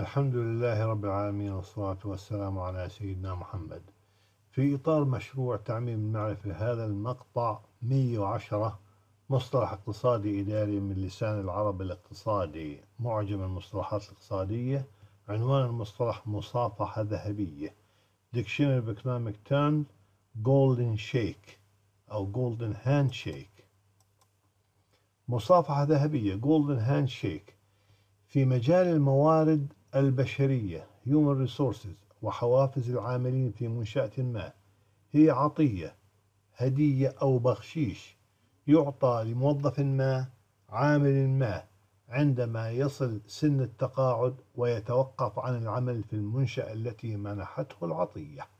الحمد لله رب العالمين والصلاة والسلام على سيدنا محمد في إطار مشروع تعميم المعرفة هذا المقطع 110 مصطلح اقتصادي إداري من لسان العرب الاقتصادي معجم المصطلحات الاقتصادية عنوان المصطلح مصافحة ذهبية Dictionary of Economic Terms Golden Shake أو Golden Handshake مصافحة ذهبية Golden Handshake في مجال الموارد البشرية Human Resources وحوافز العاملين في منشأة ما هي عطية هدية أو بخشيش يعطى لموظف ما عامل ما عندما يصل سن التقاعد ويتوقف عن العمل في المنشأة التي منحته العطية